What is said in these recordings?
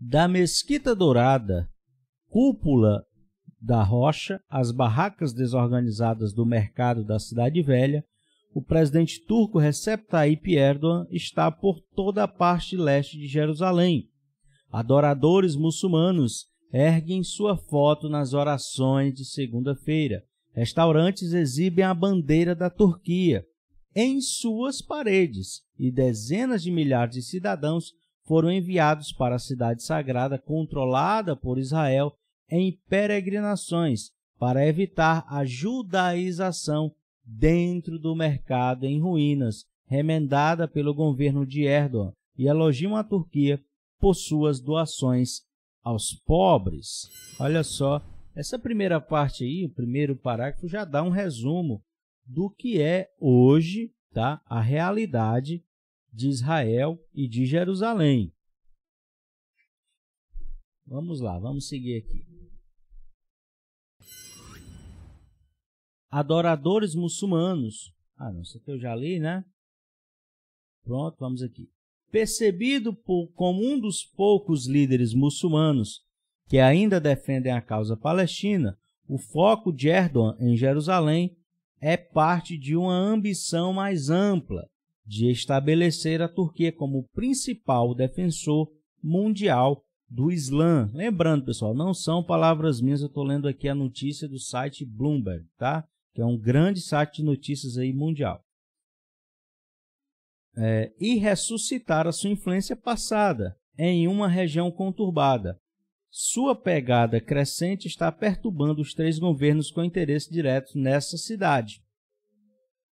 da Mesquita Dourada, Cúpula da Rocha, as barracas desorganizadas do mercado da Cidade Velha, o presidente turco Recep Tayyip Erdogan está por toda a parte leste de Jerusalém. Adoradores muçulmanos erguem sua foto nas orações de segunda-feira. Restaurantes exibem a bandeira da Turquia em suas paredes e dezenas de milhares de cidadãos foram enviados para a cidade sagrada controlada por Israel em peregrinações para evitar a judaização dentro do mercado em ruínas, remendada pelo governo de Erdogan, e elogiam a Turquia por suas doações aos pobres. Olha só, essa primeira parte aí, o primeiro parágrafo já dá um resumo do que é hoje, tá? A realidade de Israel e de Jerusalém. Vamos lá, vamos seguir aqui. Adoradores muçulmanos. Ah, não, isso aqui eu já li, né? Pronto, vamos aqui. Percebido por, como um dos poucos líderes muçulmanos que ainda defendem a causa palestina, o foco de Erdogan em Jerusalém é parte de uma ambição mais ampla de estabelecer a Turquia como principal defensor mundial do Islã. Lembrando, pessoal, não são palavras minhas, eu estou lendo aqui a notícia do site Bloomberg, tá? Que é um grande site de notícias aí mundial. É, e ressuscitar a sua influência passada em uma região conturbada. Sua pegada crescente está perturbando os três governos com interesse direto nessa cidade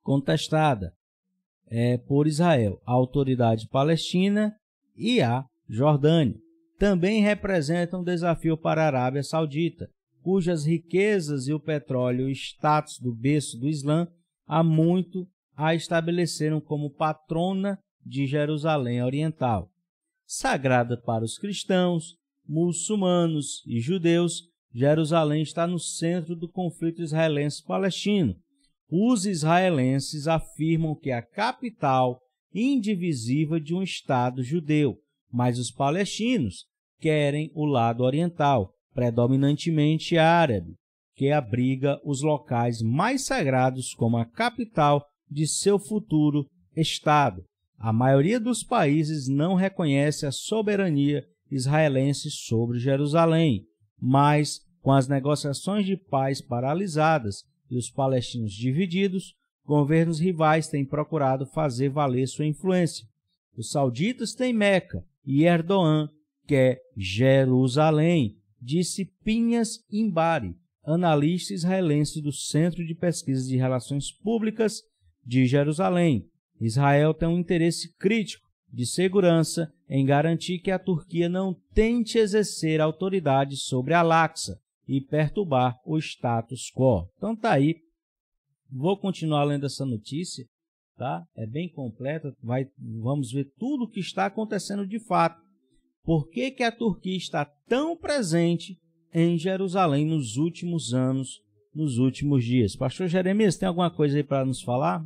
contestada é, por Israel, a autoridade palestina e a Jordânia. Também representa um desafio para a Arábia Saudita, cujas riquezas e o petróleo, o status do berço do Islã, há muito a estabeleceram como patrona de Jerusalém Oriental, sagrada para os cristãos, muçulmanos e judeus. Jerusalém está no centro do conflito israelense-palestino, os israelenses afirmam que é a capital indivisível de um Estado judeu, mas os palestinos querem o lado oriental, predominantemente árabe, que abriga os locais mais sagrados como a capital de seu futuro Estado. A maioria dos países não reconhece a soberania israelense sobre Jerusalém, mas, com as negociações de paz paralisadas, e os palestinos divididos, governos rivais têm procurado fazer valer sua influência. Os sauditas têm Meca e Erdogan quer é Jerusalém, disse Pinhas Imbari, analista israelense do Centro de Pesquisas de Relações Públicas de Jerusalém. Israel tem um interesse crítico de segurança em garantir que a Turquia não tente exercer autoridade sobre a aqsa e perturbar o status quo. Então tá aí. Vou continuar lendo essa notícia, tá? É bem completa, vai vamos ver tudo o que está acontecendo de fato. Por que, que a Turquia está tão presente em Jerusalém nos últimos anos, nos últimos dias? Pastor Jeremias, tem alguma coisa aí para nos falar?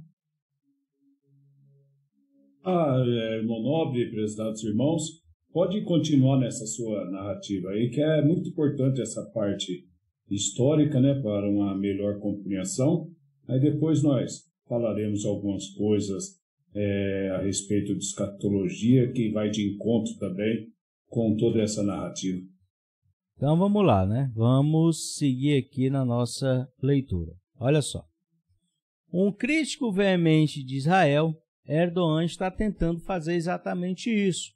Ah, é, irmão nobre, prezados irmãos, pode continuar nessa sua narrativa aí, que é muito importante essa parte histórica, né, para uma melhor compreensão. Aí depois nós falaremos algumas coisas é, a respeito de escatologia, que vai de encontro também com toda essa narrativa. Então vamos lá, né? Vamos seguir aqui na nossa leitura. Olha só. Um crítico veemente de Israel, Erdogan está tentando fazer exatamente isso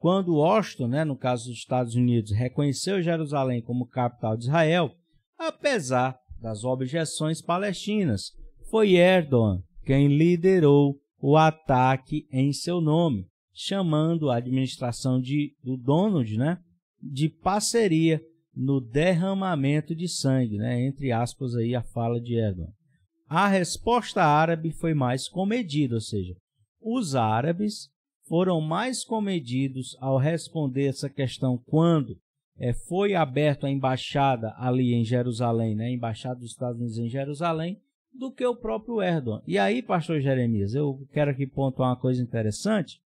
quando Washington, né, no caso dos Estados Unidos, reconheceu Jerusalém como capital de Israel, apesar das objeções palestinas, foi Erdogan quem liderou o ataque em seu nome, chamando a administração de, do Donald né, de parceria no derramamento de sangue, né, entre aspas aí a fala de Erdogan. A resposta árabe foi mais comedida, ou seja, os árabes foram mais comedidos ao responder essa questão quando é, foi aberta a embaixada ali em Jerusalém, né, a embaixada dos Estados Unidos em Jerusalém, do que o próprio Erdogan. E aí, pastor Jeremias, eu quero aqui pontuar uma coisa interessante.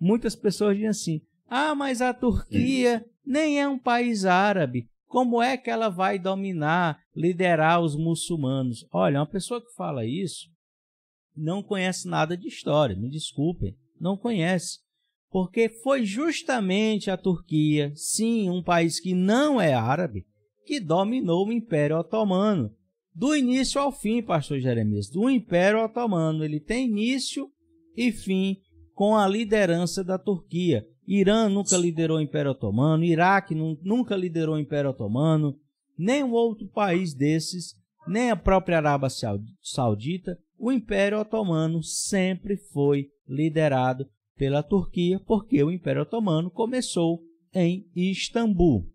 Muitas pessoas dizem assim: ah, mas a Turquia nem é um país árabe. Como é que ela vai dominar, liderar os muçulmanos? Olha, uma pessoa que fala isso não conhece nada de história, me desculpem não conhece, porque foi justamente a Turquia, sim, um país que não é árabe, que dominou o Império Otomano. Do início ao fim, pastor Jeremias, do Império Otomano, ele tem início e fim com a liderança da Turquia. Irã nunca liderou o Império Otomano, Iraque nunca liderou o Império Otomano, nenhum outro país desses, nem a própria Arábia Saudita. O Império Otomano sempre foi liderado pela Turquia, porque o Império Otomano começou em Istambul.